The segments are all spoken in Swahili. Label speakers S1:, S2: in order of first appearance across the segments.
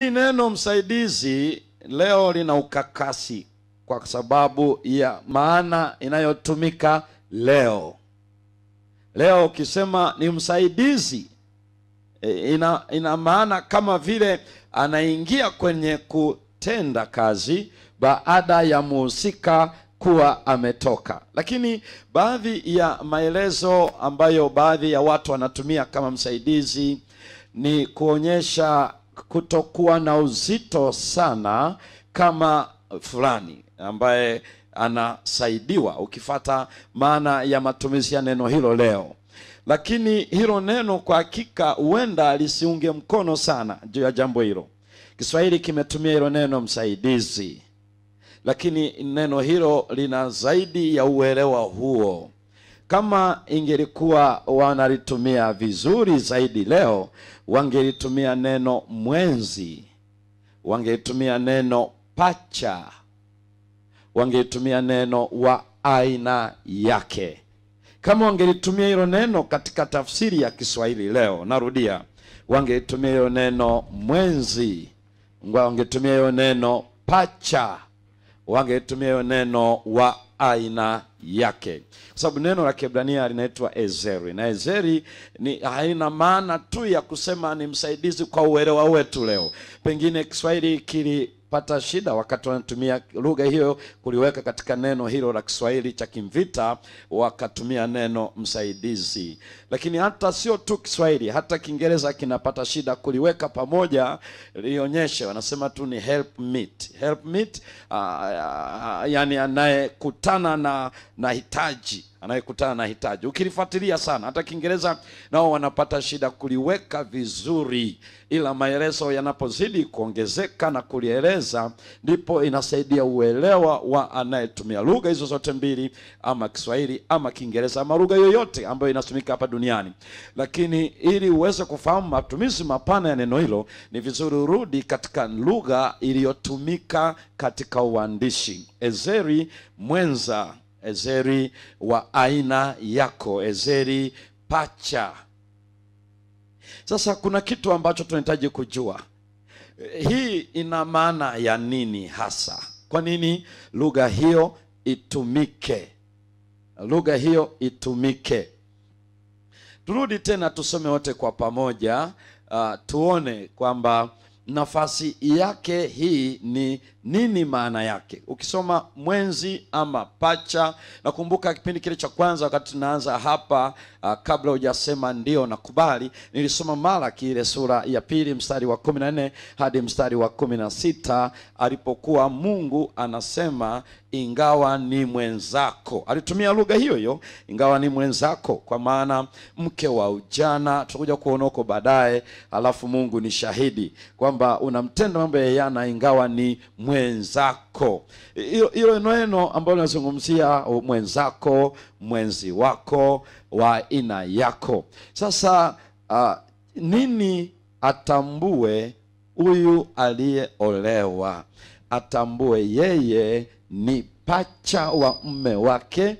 S1: hii Neno msaidizi leo lina ukakasi kwa sababu ya maana inayotumika leo. Leo ukisema ni msaidizi e, ina, ina maana kama vile anaingia kwenye kutenda kazi baada ya muhusika kuwa ametoka. Lakini baadhi ya maelezo ambayo baadhi ya watu wanatumia kama msaidizi ni kuonyesha kutokuwa na uzito sana kama fulani ambaye anasaidiwa, ukifata maana ya matumizi ya neno hilo leo. Lakini hilo neno kwa hakika huenda lisiunge mkono sana juu ya jambo hilo. Kiswahili kimetumia hilo neno msaidizi, lakini neno hilo lina zaidi ya uelewa huo. Kama ingelikuwa wanalitumia vizuri zaidi leo, wangelitumia neno mwenzi, wangelitumia neno pacha, wangelitumia neno wa aina yake. Kama wangelitumia hilo neno katika tafsiri ya Kiswahili leo, narudia, wangelitumia hilo neno mwenzi, wangetumia hilo neno pacha, wangetumia hilo neno wa aina yake, kwa sababu neno la Kiebrania linaitwa Ezeri, na Ezeri ni haina maana tu ya kusema ni msaidizi kwa uelewa wetu leo, pengine Kiswahili kili pata shida wakati wanatumia lugha hiyo kuliweka katika neno hilo la Kiswahili cha Kimvita, wakatumia neno msaidizi. Lakini hata sio tu Kiswahili, hata Kiingereza kinapata shida kuliweka pamoja, lionyeshe, wanasema tu ni help meet. Help meet, uh, uh, yani anayekutana na, na hitaji anayekutana na hitaji. Ukilifuatilia sana, hata Kiingereza nao wanapata shida kuliweka vizuri, ila maelezo yanapozidi kuongezeka na kulieleza, ndipo inasaidia uelewa wa anayetumia lugha hizo zote mbili, ama Kiswahili ama Kiingereza ama lugha yoyote ambayo inatumika hapa duniani. Lakini ili uweze kufahamu matumizi mapana ya neno hilo, ni vizuri urudi katika lugha iliyotumika katika uandishi. Ezeri Mwenza Ezeri wa aina yako, Ezeri pacha. Sasa kuna kitu ambacho tunahitaji kujua. Hii ina maana ya nini hasa? Kwa nini lugha hiyo itumike? Lugha hiyo itumike. Turudi tena tusome wote kwa pamoja, uh, tuone kwamba nafasi yake hii ni nini maana yake? Ukisoma mwenzi ama pacha, nakumbuka kipindi kile cha kwanza wakati tunaanza hapa uh, kabla hujasema ndio nakubali, nilisoma mara kile sura ya pili mstari wa kumi na nne hadi mstari wa kumi na sita alipokuwa Mungu anasema ingawa ni mwenzako, alitumia lugha hiyo hiyo, ingawa ni mwenzako, kwa maana mke wa ujana. Tutakuja kuona huko baadaye. Alafu Mungu ni shahidi kwamba unamtenda mambo ya yana, ingawa ni mwenzako mwenzako. Hiyo neno ambalo nazungumzia mwenzako, mwenzi wako, wa aina yako. Sasa uh, nini atambue huyu aliyeolewa? Atambue yeye ni pacha wa mme wake,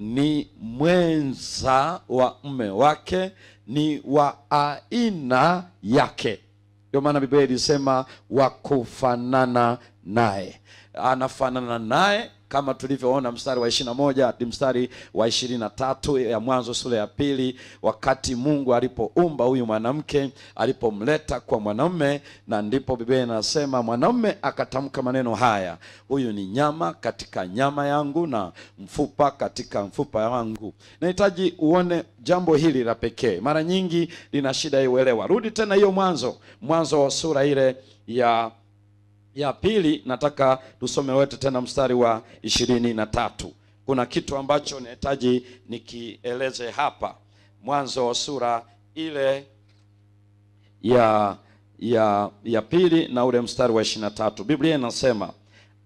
S1: ni mwenza wa mme wake, ni wa aina yake. Ndio maana Biblia ilisema wakufanana naye, anafanana naye kama tulivyoona mstari wa ishirini na moja hadi mstari wa ishirini na tatu ya Mwanzo sura ya pili, wakati Mungu alipoumba huyu mwanamke, alipomleta kwa mwanamume, na ndipo Biblia inasema mwanamume akatamka maneno haya, huyu ni nyama katika nyama yangu na mfupa katika mfupa wangu. Nahitaji uone jambo hili la pekee, mara nyingi lina shida ya uelewa. Rudi tena hiyo Mwanzo, Mwanzo wa sura ile ya ya pili, nataka tusome wote tena mstari wa ishirini na tatu. Kuna kitu ambacho nahitaji nikieleze hapa, mwanzo wa sura ile ya ya ya pili na ule mstari wa ishirini na tatu. Biblia inasema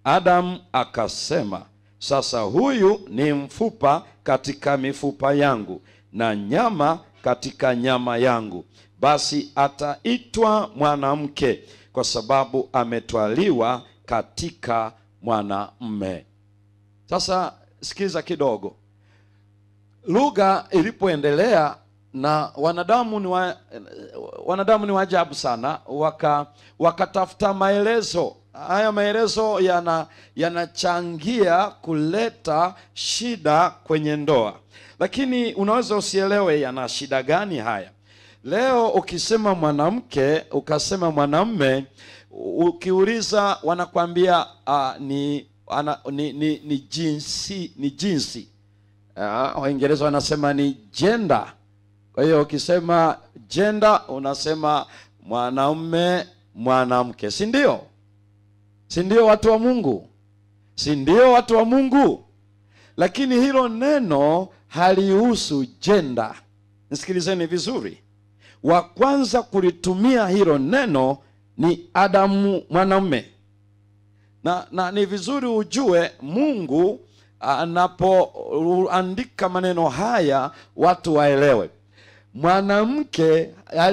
S1: Adamu akasema, sasa huyu ni mfupa katika mifupa yangu na nyama katika nyama yangu, basi ataitwa mwanamke kwa sababu ametwaliwa katika mwanamme. Sasa sikiza kidogo, lugha ilipoendelea na wanadamu ni wa, wanadamu ni waajabu sana, waka wakatafuta maelezo haya. Maelezo yana yanachangia kuleta shida kwenye ndoa, lakini unaweza usielewe yana shida gani haya Leo ukisema mwanamke ukasema mwanamme, ukiuliza wanakwambia uh, ni, ana, ni, ni, ni jinsi ni jinsi uh, Waingereza wanasema ni gender. Kwa hiyo ukisema gender unasema mwanamme mwanamke, si ndio? Si ndio watu wa Mungu? Si ndio watu wa Mungu? Lakini hilo neno halihusu jenda. Nisikilizeni vizuri wa kwanza kulitumia hilo neno ni Adamu mwanamume. Na, na ni vizuri ujue Mungu anapoandika maneno haya watu waelewe. Mwanamke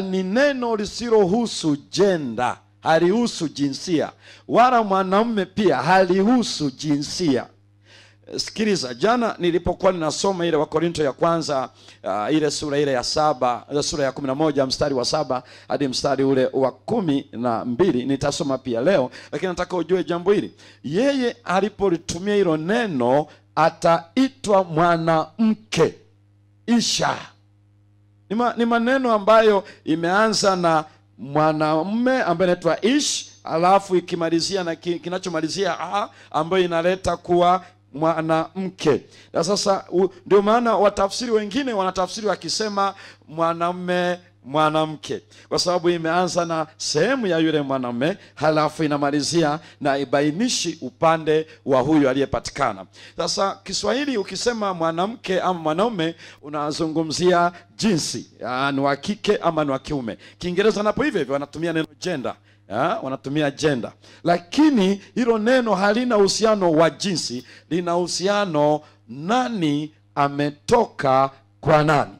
S1: ni neno lisilohusu jenda, halihusu jinsia, wala mwanamume pia halihusu jinsia. Sikiliza, jana nilipokuwa ninasoma ile Wakorinto ya kwanza uh, ile sura ile ya saba sura ya kumi na moja mstari wa saba hadi mstari ule wa kumi na mbili nitasoma pia leo, lakini nataka ujue jambo hili. Yeye alipolitumia hilo neno ataitwa mwanamke Isha, ni, ni maneno ambayo imeanza na mwanamume ambaye anaitwa Ish alafu ikimalizia na kinachomalizia a ambayo inaleta kuwa mwanamke. Na sasa ndio maana watafsiri wengine wanatafsiri wakisema mwanamme mwanamke kwa sababu imeanza na sehemu ya yule mwanamme halafu inamalizia na ibainishi upande wa huyu aliyepatikana. Sasa Kiswahili ukisema mwanamke ama mwanaume unazungumzia jinsi, ni yaani wa kike ama ni wa kiume. Kiingereza napo hivyo hivyo wanatumia neno jenda ya, ah, wanatumia jenda, lakini hilo neno halina uhusiano wa jinsi, lina uhusiano nani ametoka kwa nani.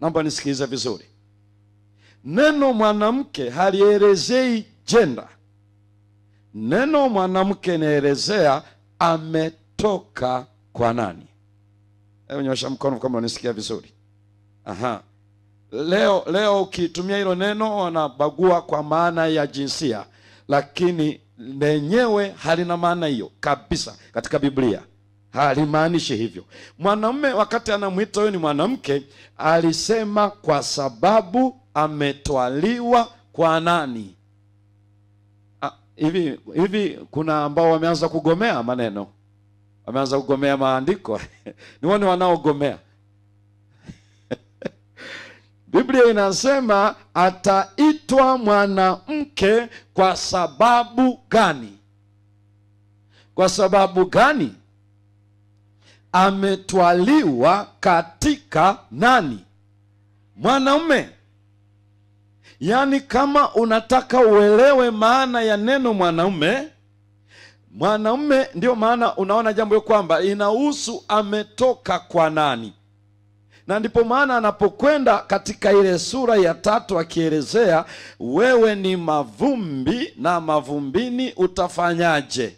S1: Naomba nisikilize vizuri, neno mwanamke halielezei jenda. Neno mwanamke inaelezea ametoka kwa nani. Hebu nyosha mkono kama unisikia vizuri. Aha. Leo leo ukitumia hilo neno wanabagua kwa maana ya jinsia, lakini lenyewe halina maana hiyo kabisa katika Biblia, halimaanishi hivyo. Mwanamume wakati anamwita huyo ni mwanamke, alisema kwa sababu ametwaliwa kwa nani? Ah, hivi hivi kuna ambao wameanza kugomea maneno, wameanza kugomea maandiko niwone wanaogomea Biblia inasema ataitwa mwanamke kwa sababu gani? Kwa sababu gani? Ametwaliwa katika nani? Mwanaume. Yaani, kama unataka uelewe maana ya neno mwanaume, mwanaume, ndio maana unaona jambo hilo kwamba inahusu ametoka kwa nani na ndipo maana anapokwenda katika ile sura ya tatu akielezea, wewe ni mavumbi na mavumbini utafanyaje?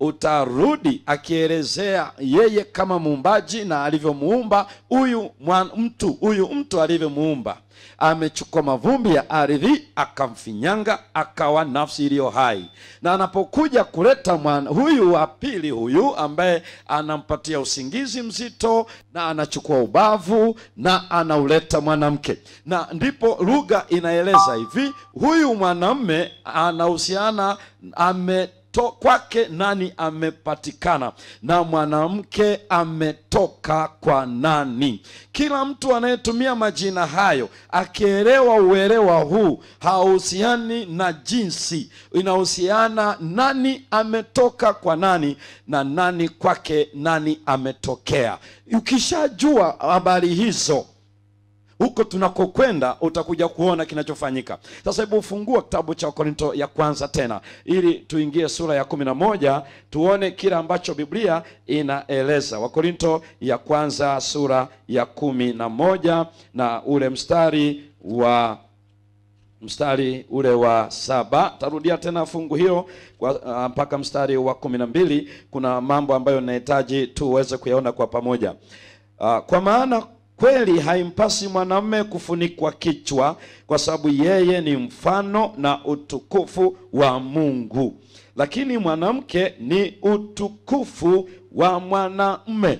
S1: utarudi akielezea yeye kama muumbaji na alivyomuumba huyu mtu, huyu mtu alivyomuumba. Amechukua mavumbi ya ardhi akamfinyanga, akawa nafsi iliyo hai. Na anapokuja kuleta mwana huyu wa pili, huyu ambaye anampatia usingizi mzito, na anachukua ubavu na anauleta mwanamke, na ndipo lugha inaeleza hivi, huyu mwanamme anahusiana ame to, kwake nani amepatikana na mwanamke ametoka kwa nani. Kila mtu anayetumia majina hayo akielewa uelewa huu hahusiani na jinsi, inahusiana nani ametoka kwa nani na nani kwake nani ametokea. Ukishajua habari hizo huko tunakokwenda utakuja kuona kinachofanyika. Sasa hebu ufungua kitabu cha Korinto ya kwanza tena ili tuingie sura ya kumi na moja tuone kile ambacho Biblia inaeleza. Wakorinto ya kwanza sura ya kumi na moja na ule mstari wa mstari ule wa saba. Tarudia tena fungu hiyo mpaka ah, mpaka mstari wa kumi na mbili. Kuna mambo ambayo inahitaji tuweze kuyaona kwa pamoja. Uh, kwa maana Kweli haimpasi mwanamume kufunikwa kichwa, kwa sababu yeye ni mfano na utukufu wa Mungu, lakini mwanamke ni utukufu wa mwanamume.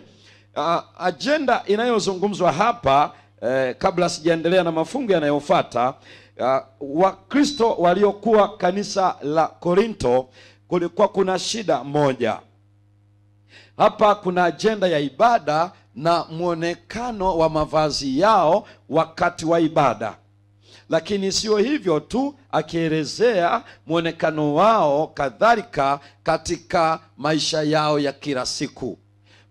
S1: Uh, ajenda inayozungumzwa hapa eh, kabla sijaendelea na mafungu yanayofuata uh, Wakristo waliokuwa kanisa la Korinto, kulikuwa kuna shida moja hapa. Kuna ajenda ya ibada na mwonekano wa mavazi yao wakati wa ibada. Lakini sio hivyo tu, akielezea mwonekano wao kadhalika katika maisha yao ya kila siku.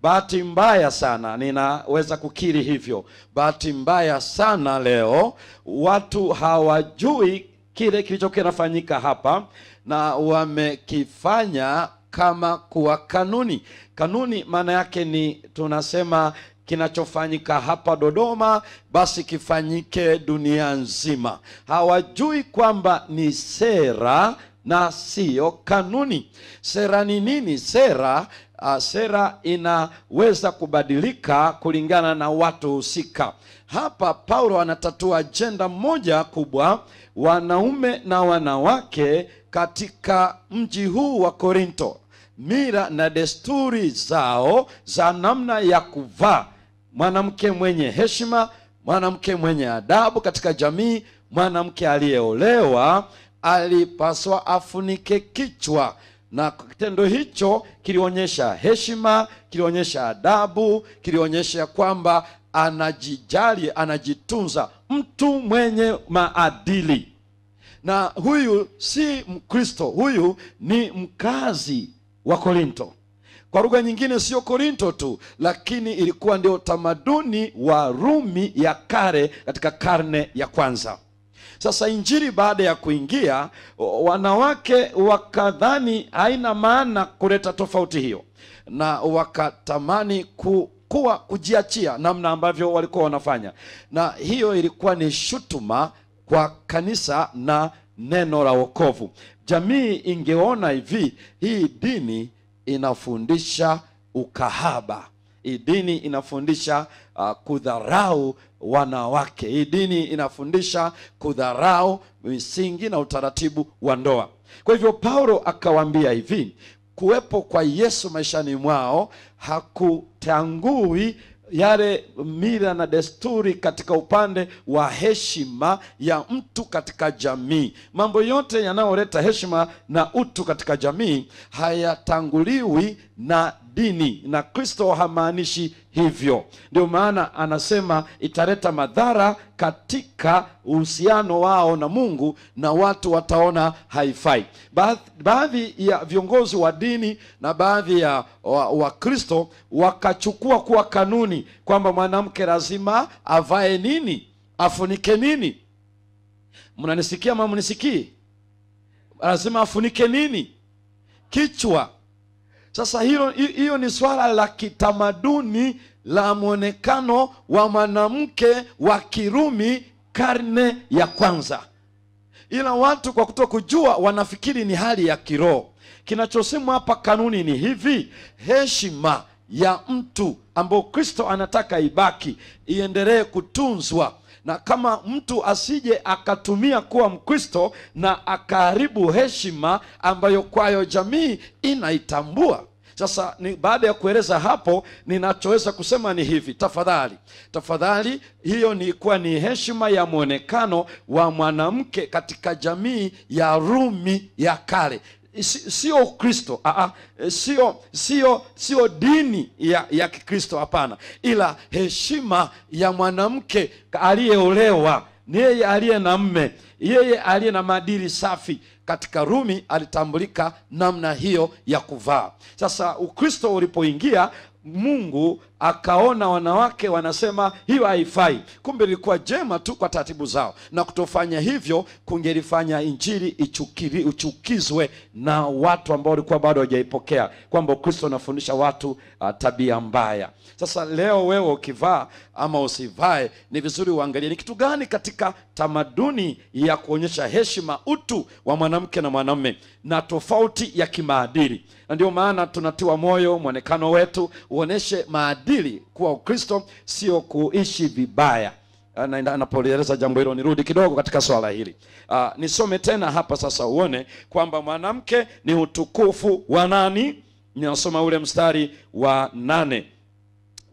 S1: Bahati mbaya sana, ninaweza kukiri hivyo. Bahati mbaya sana, leo watu hawajui kile kilichokuwa kinafanyika hapa na wamekifanya kama kuwa kanuni. Kanuni maana yake ni tunasema kinachofanyika hapa Dodoma basi kifanyike dunia nzima. Hawajui kwamba ni sera na siyo kanuni. Sera ni nini? Sera uh, sera inaweza kubadilika kulingana na watu husika. Hapa Paulo anatatua ajenda moja kubwa, wanaume na wanawake katika mji huu wa Korinto, mira na desturi zao za namna ya kuvaa, mwanamke mwenye heshima, mwanamke mwenye adabu katika jamii, mwanamke aliyeolewa alipaswa afunike kichwa na kitendo hicho kilionyesha heshima, kilionyesha adabu, kilionyesha kwamba anajijali, anajitunza, mtu mwenye maadili na huyu si Mkristo, huyu ni mkazi wa Korinto. Kwa lugha nyingine, sio Korinto tu, lakini ilikuwa ndio tamaduni wa Rumi ya kale katika karne ya kwanza. Sasa injili baada ya kuingia, wanawake wakadhani haina maana kuleta tofauti hiyo, na wakatamani ku kuwa kujiachia namna ambavyo walikuwa wanafanya, na hiyo ilikuwa ni shutuma kwa kanisa na neno la wokovu. Jamii ingeona hivi, hii dini inafundisha ukahaba, hii dini inafundisha uh, kudharau wanawake, hii dini inafundisha kudharau misingi na utaratibu wa ndoa. Kwa hivyo Paulo akawaambia hivi, kuwepo kwa Yesu maishani mwao hakutangui yale mila na desturi katika upande wa heshima ya mtu katika jamii. Mambo yote yanayoleta heshima na utu katika jamii hayatanguliwi na dini, na Kristo hamaanishi hivyo. Ndio maana anasema italeta madhara katika uhusiano wao na Mungu, na watu wataona haifai. Baadhi ya viongozi wa dini na baadhi ya Wakristo wa wakachukua kuwa kanuni kwamba mwanamke lazima avae nini, afunike nini. Mnanisikia? mnisikii? lazima afunike nini? Kichwa. Sasa hiyo hiyo ni swala la kitamaduni la mwonekano wa mwanamke wa Kirumi karne ya kwanza, ila watu kwa kutokujua wanafikiri ni hali ya kiroho. Kinachosemwa hapa kanuni ni hivi: heshima ya mtu ambayo Kristo anataka ibaki, iendelee kutunzwa na kama mtu asije akatumia kuwa Mkristo na akaharibu heshima ambayo kwayo jamii inaitambua. Sasa ni baada ya kueleza hapo, ninachoweza kusema ni hivi, tafadhali tafadhali, hiyo ni kuwa ni heshima ya mwonekano wa mwanamke katika jamii ya Rumi ya kale sio Ukristo, ah, ah, sio sio sio dini ya ya Kikristo, hapana, ila heshima ya mwanamke aliyeolewa yeye aliye na mme, yeye aliye na maadili safi. Katika Rumi alitambulika namna hiyo ya kuvaa. Sasa Ukristo ulipoingia, Mungu akaona wanawake wanasema hiyo haifai. Kumbe ilikuwa jema tu kwa taratibu zao, na kutofanya hivyo kungelifanya injili ichukiri, uchukizwe na watu ambao walikuwa bado hawajaipokea kwamba Kristo anafundisha watu uh, tabia mbaya. Sasa leo wewe ukivaa ama usivae, ni vizuri uangalie ni kitu gani katika tamaduni ya kuonyesha heshima, utu wa mwanamke na mwanamume na tofauti ya kimaadili, na ndio maana tunatiwa moyo mwonekano wetu uoneshe maadili kubadili kuwa Ukristo, sio kuishi vibaya. Ah, anapoeleza jambo hilo, nirudi kidogo katika swala hili. uh, nisome tena hapa sasa uone kwamba mwanamke ni utukufu wa nani? Ninasoma ule mstari wa nane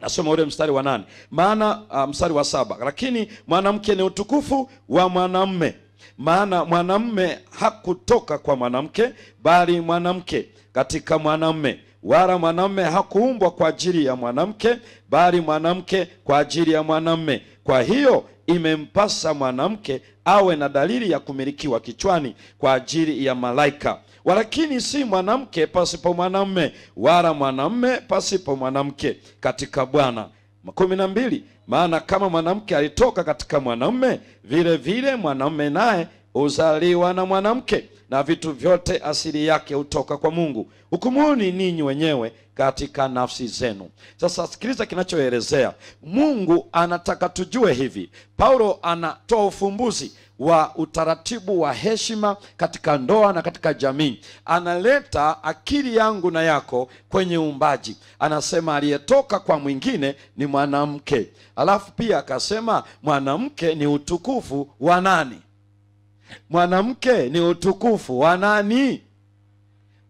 S1: nasoma ule mstari wa nane maana uh, mstari wa saba lakini mwanamke ni utukufu wa mwanamme, maana mwanamme hakutoka kwa mwanamke, bali mwanamke katika mwanamme wala mwanamme hakuumbwa kwa ajili ya mwanamke, bali mwanamke kwa ajili ya mwanamme. Kwa hiyo imempasa mwanamke awe na dalili ya kumilikiwa kichwani kwa ajili ya malaika, walakini si mwanamke pasipo mwanamme, wala mwanamme pasipo mwanamke katika Bwana. Kumi na mbili. Maana kama mwanamke alitoka katika mwanamme, vile vile mwanamme naye huzaliwa na mwanamke na vitu vyote asili yake hutoka kwa Mungu. Hukumuni ninyi wenyewe katika nafsi zenu. Sasa sikiliza kinachoelezea. Mungu anataka tujue hivi. Paulo anatoa ufumbuzi wa utaratibu wa heshima katika ndoa na katika jamii. Analeta akili yangu na yako kwenye uumbaji. Anasema aliyetoka kwa mwingine ni mwanamke, alafu pia akasema mwanamke ni utukufu wa nani? Mwanamke ni utukufu wa nani?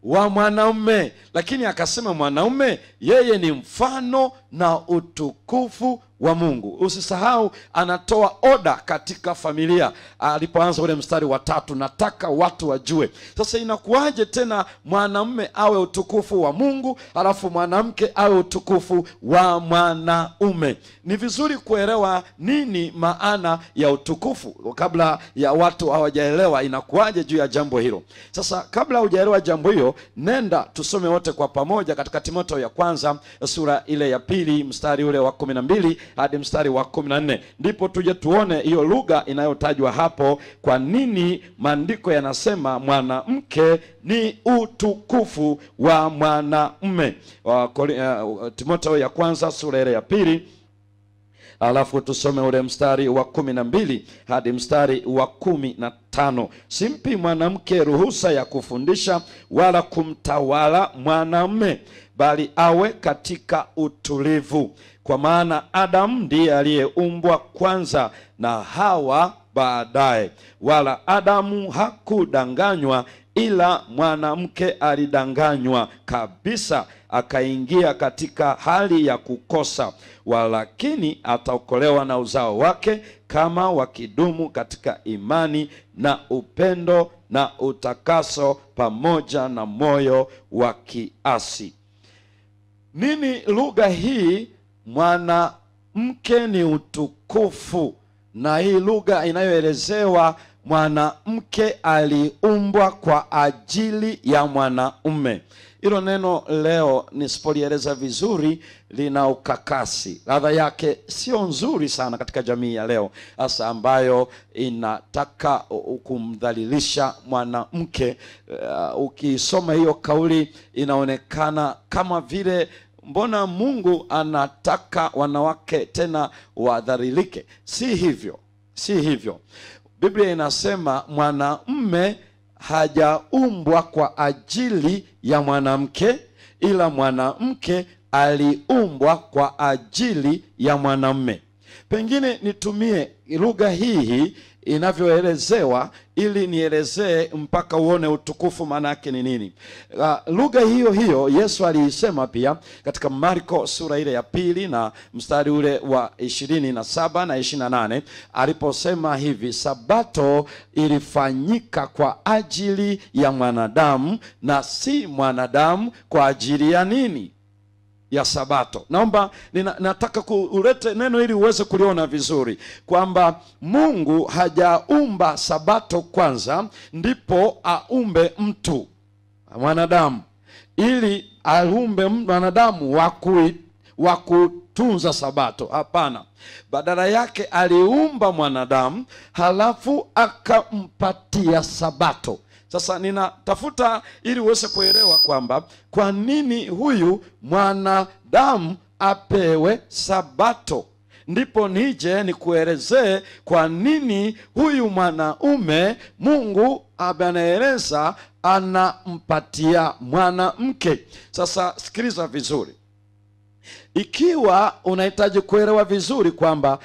S1: Wa mwanaume. Lakini akasema mwanaume yeye ni mfano na utukufu wa Mungu. Usisahau, anatoa oda katika familia alipoanza ule mstari wa tatu, nataka watu wajue. Sasa inakuwaje tena mwanamume awe utukufu wa Mungu alafu mwanamke awe utukufu wa mwanaume? Ni vizuri kuelewa nini maana ya utukufu kabla ya watu hawajaelewa inakuwaje juu ya jambo hilo. Sasa kabla hujaelewa jambo hilo, nenda tusome wote kwa pamoja katika Timotheo ya kwanza sura ile ya pili pili mstari ule wa kumi na mbili hadi mstari wa kumi na nne ndipo tuje tuone hiyo lugha inayotajwa hapo. Kwa nini maandiko yanasema mwanamke ni utukufu wa uh, uh, Timotheo ya kwanza sura ile ya pili alafu tusome ule mstari wa kumi na mbili hadi mstari wa kumi na tano simpi mwanamke ruhusa ya kufundisha wala kumtawala mwanamme bali awe katika utulivu kwa maana Adamu ndiye aliyeumbwa kwanza na Hawa baadaye wala Adamu hakudanganywa ila mwanamke alidanganywa kabisa, akaingia katika hali ya kukosa. Walakini ataokolewa na uzao wake, kama wakidumu katika imani na upendo na utakaso, pamoja na moyo wa kiasi. Nini lugha hii? Mwanamke ni utukufu, na hii lugha inayoelezewa mwanamke aliumbwa kwa ajili ya mwanaume. Hilo neno leo nisipolieleza vizuri lina ukakasi, ladha yake sio nzuri sana katika jamii ya leo, hasa ambayo inataka kumdhalilisha mwanamke. Uh, ukisoma hiyo kauli inaonekana kama vile mbona Mungu anataka wanawake tena wadhalilike? Si hivyo, si hivyo. Biblia inasema mwanamume hajaumbwa kwa ajili ya mwanamke, ila mwanamke aliumbwa kwa ajili ya mwanamume. Pengine nitumie lugha hii inavyoelezewa ili nielezee mpaka uone utukufu maana yake ni nini. Ah, lugha hiyo hiyo Yesu aliisema pia katika Marko sura ile ya pili na mstari ule wa ishirini na saba na na nane aliposema hivi, sabato ilifanyika kwa ajili ya mwanadamu na si mwanadamu kwa ajili ya nini ya Sabato. Naomba nina, nataka kulete neno ili uweze kuliona vizuri kwamba Mungu hajaumba Sabato kwanza ndipo aumbe mtu mwanadamu, ili aumbe mwanadamu wa kutunza Sabato. Hapana, badala yake aliumba mwanadamu halafu akampatia Sabato sasa ninatafuta ili uweze kuelewa kwamba kwa nini huyu mwanadamu apewe sabato, ndipo nije nikuelezee kwa nini huyu mwanaume Mungu anaeleza anampatia mwanamke. Sasa sikiliza vizuri, ikiwa unahitaji kuelewa vizuri kwamba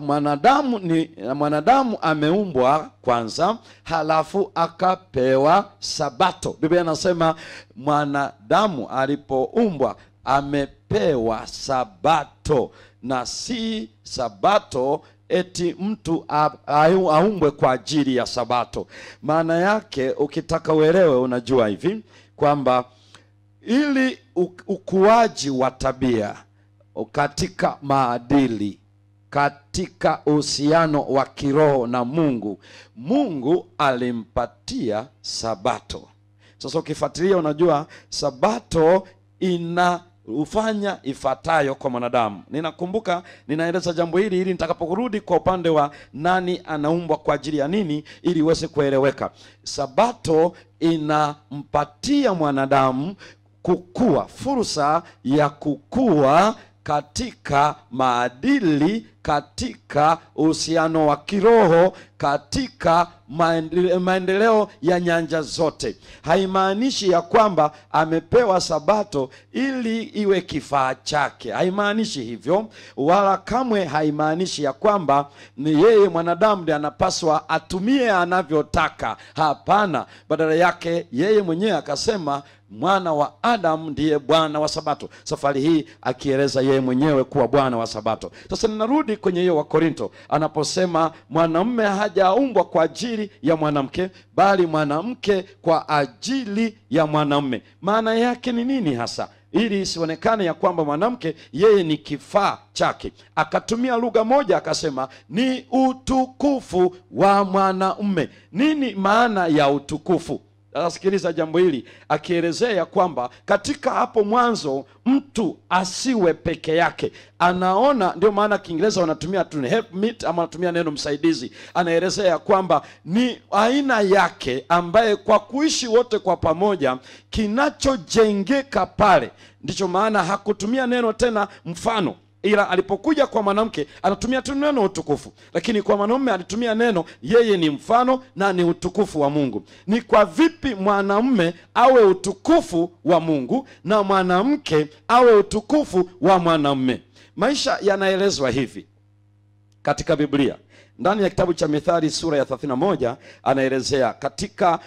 S1: mwanadamu ni mwanadamu ameumbwa kwanza, halafu akapewa Sabato. Biblia inasema mwanadamu alipoumbwa amepewa Sabato, na si Sabato eti mtu aumbwe kwa ajili ya Sabato. Maana yake ukitaka uelewe, unajua hivi kwamba ili ukuaji wa tabia katika maadili katika uhusiano wa kiroho na Mungu. Mungu alimpatia sabato. Sasa ukifuatilia, unajua sabato ina hufanya ifatayo kwa mwanadamu. Ninakumbuka ninaeleza jambo hili ili nitakapokurudi kwa upande wa nani anaumbwa kwa ajili ya nini, ili iweze kueleweka. Sabato inampatia mwanadamu kukua, fursa ya kukua katika maadili katika uhusiano wa kiroho katika maendeleo ya nyanja zote. Haimaanishi ya kwamba amepewa Sabato ili iwe kifaa chake, haimaanishi hivyo, wala kamwe haimaanishi ya kwamba ni yeye mwanadamu ndiye anapaswa atumie anavyotaka. Hapana, badala yake yeye mwenyewe akasema mwana wa Adamu ndiye bwana wa Sabato, safari hii akieleza yeye mwenyewe kuwa bwana wa Sabato. Sasa ninarudi anarudi kwenye hiyo Wakorinto anaposema mwanamume hajaumbwa kwa ajili ya mwanamke, bali mwanamke kwa ajili ya mwanamume. Maana yake ni nini hasa? ili isionekane ya kwamba mwanamke yeye ni kifaa chake. Akatumia lugha moja akasema ni utukufu wa mwanaume. Nini maana ya utukufu? Sikiliza jambo hili akielezea ya kwamba katika hapo mwanzo mtu asiwe peke yake, anaona. Ndio maana Kiingereza wanatumia tu help meet, ama wanatumia neno msaidizi. Anaelezea ya kwamba ni aina yake ambaye kwa kuishi wote kwa pamoja kinachojengeka pale, ndicho maana hakutumia neno tena mfano ila alipokuja kwa mwanamke anatumia tu neno utukufu, lakini kwa mwanaume alitumia neno yeye ni mfano na ni utukufu wa Mungu. Ni kwa vipi mwanaume awe utukufu wa Mungu na mwanamke awe utukufu wa mwanaume Maisha yanaelezwa hivi katika Biblia ndani ya kitabu cha Mithali sura ya 31 anaelezea katika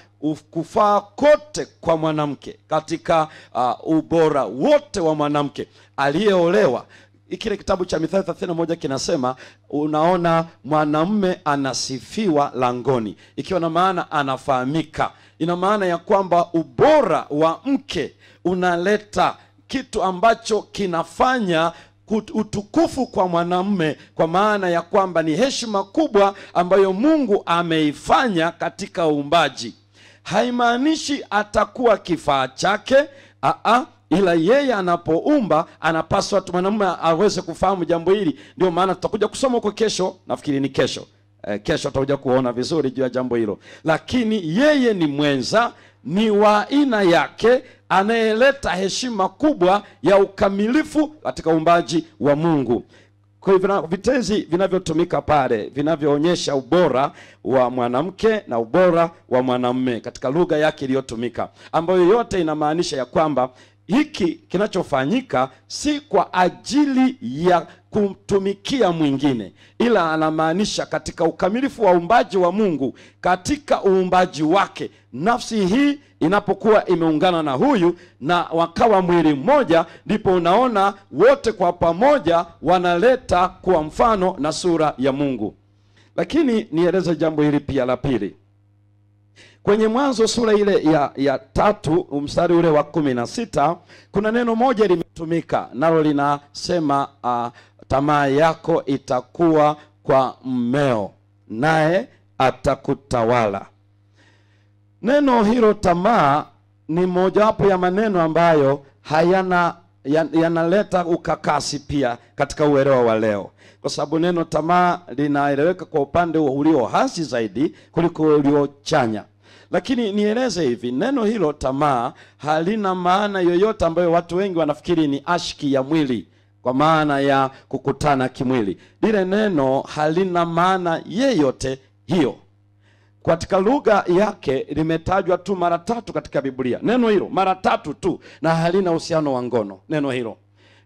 S1: kufaa kote kwa mwanamke, katika uh, ubora wote wa mwanamke aliyeolewa kile kitabu cha Mithali 31 kinasema, unaona mwanamume anasifiwa langoni, ikiwa na maana anafahamika. Ina maana ya kwamba ubora wa mke unaleta kitu ambacho kinafanya utukufu kwa mwanamume, kwa maana ya kwamba ni heshima kubwa ambayo Mungu ameifanya katika uumbaji. Haimaanishi atakuwa kifaa chake Aa, ah, ah, ila yeye anapoumba anapaswa mwanamume aweze kufahamu jambo hili. Ndio maana tutakuja kusoma huko kesho, nafikiri ni kesho e, kesho tutakuja kuona vizuri juu ya jambo hilo, lakini yeye ni mwenza, ni wa aina yake, anayeleta heshima kubwa ya ukamilifu katika uumbaji wa Mungu. Kwa hivyo vitezi vinavyotumika pale vinavyoonyesha ubora wa mwanamke na ubora wa mwanamume katika lugha yake iliyotumika, ambayo yote inamaanisha ya kwamba hiki kinachofanyika si kwa ajili ya kumtumikia mwingine, ila anamaanisha katika ukamilifu wa uumbaji wa Mungu, katika uumbaji wake, nafsi hii inapokuwa imeungana na huyu na wakawa mwili mmoja, ndipo unaona wote kwa pamoja wanaleta kuwa mfano na sura ya Mungu. Lakini nieleze jambo hili pia la pili Kwenye Mwanzo sura ile ya, ya tatu mstari ule wa kumi na sita kuna neno moja limetumika nalo linasema uh, tamaa yako itakuwa kwa mmeo naye atakutawala. Neno hilo tamaa ni mojawapo ya maneno ambayo hayana yanaleta ya ukakasi pia katika uelewa wa leo, kwa sababu neno tamaa linaeleweka kwa upande ulio hasi zaidi kuliko ulio chanya. Lakini nieleze hivi, neno hilo tamaa halina maana yoyote ambayo watu wengi wanafikiri ni ashki ya mwili kwa maana ya kukutana kimwili. Lile neno halina maana yeyote hiyo. Katika lugha yake limetajwa tu mara tatu katika Biblia, neno hilo mara tatu tu, na halina uhusiano wa ngono. Neno hilo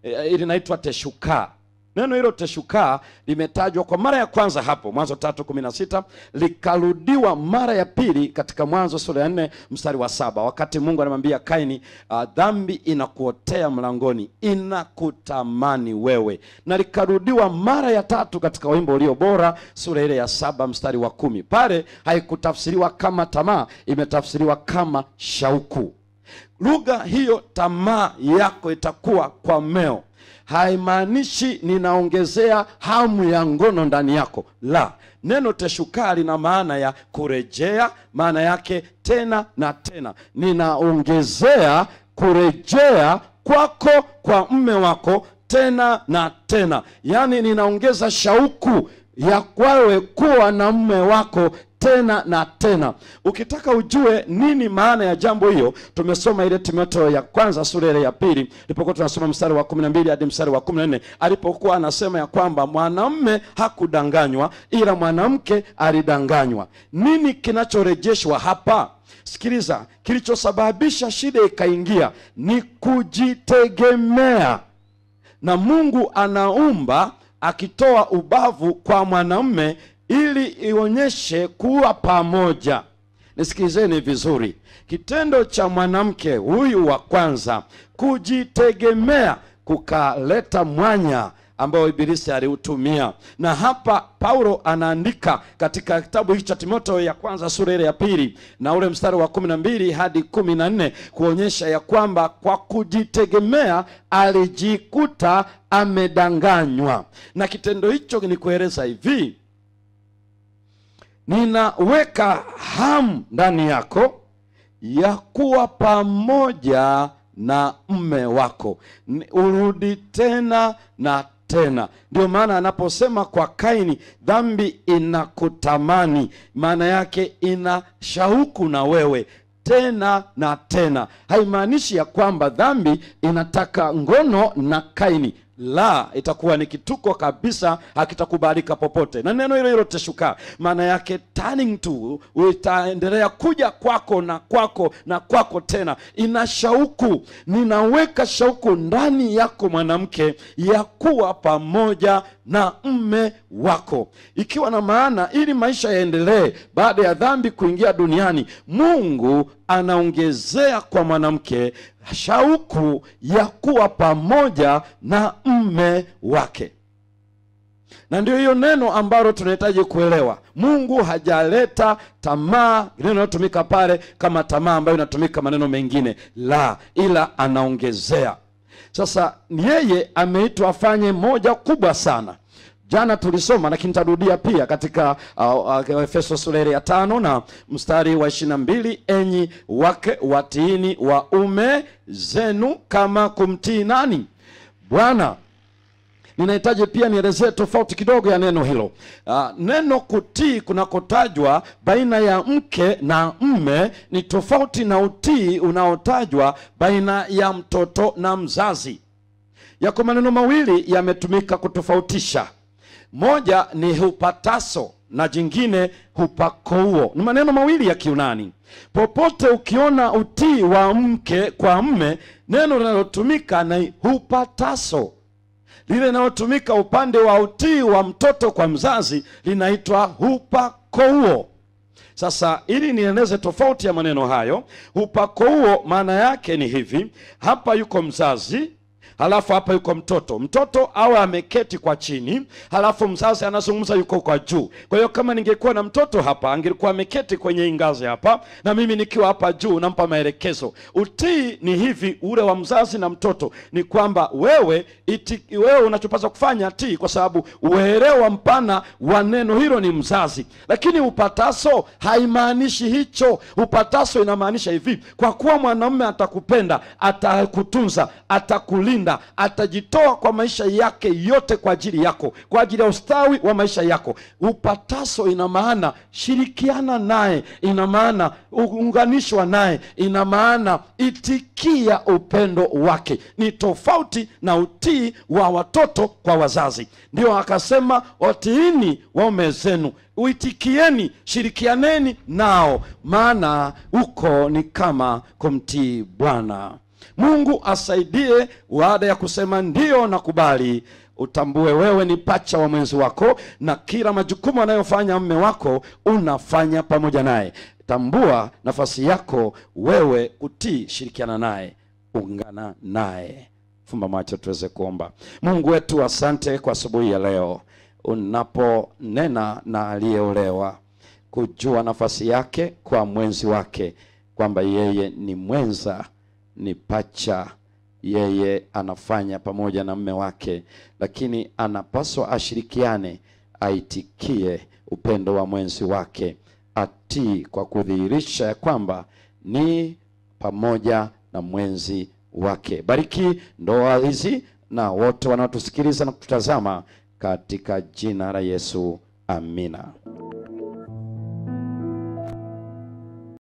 S1: e, linaitwa teshuka Neno hilo teshukaa limetajwa kwa mara ya kwanza hapo Mwanzo tatu kumi na sita likarudiwa mara ya pili katika Mwanzo sura ya nne mstari wa saba wakati Mungu anamwambia Kaini, uh, dhambi inakuotea mlangoni, inakutamani wewe, na likarudiwa mara ya tatu katika Wimbo Ulio Bora sura ile ya saba mstari wa kumi Pale haikutafsiriwa kama tamaa, imetafsiriwa kama shauku. Lugha hiyo, tamaa yako itakuwa kwa meo haimaanishi ninaongezea hamu ya ngono ndani yako. La, neno teshuka lina maana ya kurejea, maana yake tena na tena, ninaongezea kurejea kwako kwa mme wako tena na tena, yaani ninaongeza shauku ya kwawe kuwa na mme wako tena na tena. Ukitaka ujue nini maana ya jambo hiyo, tumesoma ile Timotheo ya kwanza sura ile ya pili ilipokuwa tunasoma mstari wa 12 hadi mstari wa 14 alipokuwa anasema ya kwamba mwanamme hakudanganywa, ila mwanamke alidanganywa. Nini kinachorejeshwa hapa? Sikiliza, kilichosababisha shida ikaingia ni kujitegemea, na Mungu anaumba akitoa ubavu kwa mwanamme ili ionyeshe kuwa pamoja. Nisikilizeni vizuri, kitendo cha mwanamke huyu wa kwanza kujitegemea kukaleta mwanya ambao Ibilisi aliutumia. Na hapa Paulo anaandika katika kitabu hiki cha Timotheo ya kwanza sura ile ya pili na ule mstari wa kumi na mbili hadi kumi na nne kuonyesha ya kwamba kwa kujitegemea alijikuta amedanganywa, na kitendo hicho ni kueleza hivi ninaweka hamu ndani yako ya kuwa pamoja na mme wako, urudi tena na tena. Ndio maana anaposema kwa Kaini, dhambi inakutamani, maana yake ina shauku na wewe tena na tena. Haimaanishi ya kwamba dhambi inataka ngono na Kaini la itakuwa ni kituko kabisa, hakitakubalika popote. Na neno hilo hilo teshuka, maana yake turning to, itaendelea kuja kwako na kwako na kwako tena. Ina shauku, ninaweka shauku ndani yako mwanamke, ya kuwa pamoja na mme wako, ikiwa na maana, ili maisha yaendelee baada ya dhambi kuingia duniani, Mungu anaongezea kwa mwanamke shauku ya kuwa pamoja na mme wake. Na ndio hiyo neno ambalo tunahitaji kuelewa. Mungu hajaleta tamaa, neno linalotumika pale kama tamaa ambayo inatumika maneno mengine, la, ila anaongezea. Sasa yeye ameitwa afanye moja kubwa sana Jana tulisoma lakini tarudia pia katika Efeso uh, uh, sura ya tano na mstari wa ishirini na mbili enyi wake watiini waume zenu kama kumtii nani? Bwana. Ninahitaji pia nielezee tofauti kidogo ya neno hilo. Uh, neno kutii kunakotajwa baina ya mke na mme ni tofauti na utii unaotajwa baina ya mtoto na mzazi. Yako maneno mawili yametumika kutofautisha moja ni hupataso na jingine hupakouo. Ni maneno mawili ya Kiunani. Popote ukiona utii wa mke kwa mme, neno linalotumika ni hupataso. Lile linalotumika upande wa utii wa mtoto kwa mzazi linaitwa hupakouo. Sasa ili nieleze tofauti ya maneno hayo, hupakouo maana yake ni hivi: hapa yuko mzazi Halafu hapa yuko mtoto, mtoto awe ameketi kwa chini, halafu mzazi anazungumza yuko kwa juu. Kwa hiyo kama ningekuwa na mtoto hapa, angekuwa ameketi kwenye ngazi hapa, na mimi nikiwa hapa juu nampa maelekezo. Utii ni hivi, ule wa mzazi na mtoto ni kwamba wewe iti, wewe unachopaswa kufanya tii, kwa sababu uelewa mpana wa neno hilo ni mzazi, lakini upataso haimaanishi hicho. Upataso inamaanisha hivi, kwa kuwa mwanamume atakupenda, atakutunza, atakulinda atakulinda, atajitoa kwa maisha yake yote kwa ajili yako, kwa ajili ya ustawi wa maisha yako. Upataso ina maana shirikiana naye, ina maana unganishwa naye, ina maana itikia upendo wake. Ni tofauti na utii wa watoto kwa wazazi. Ndio akasema watiini waume zenu, uitikieni, shirikianeni nao, maana huko ni kama kumtii Bwana. Mungu asaidie. Baada ya kusema ndio na kubali, utambue wewe ni pacha wa mwenzi wako, na kila majukumu anayofanya mme wako unafanya pamoja naye. Tambua nafasi yako wewe, kutii, shirikiana naye, ungana naye. Fumba macho tuweze kuomba. Mungu wetu, asante kwa asubuhi ya leo, unaponena na aliyeolewa kujua nafasi yake kwa mwenzi wake, kwamba yeye ni mwenza ni pacha yeye anafanya pamoja na mme wake, lakini anapaswa ashirikiane, aitikie upendo wa mwenzi wake, atii kwa kudhihirisha ya kwamba ni pamoja na mwenzi wake. Bariki ndoa hizi na wote wanaotusikiliza na kututazama katika jina la Yesu, amina.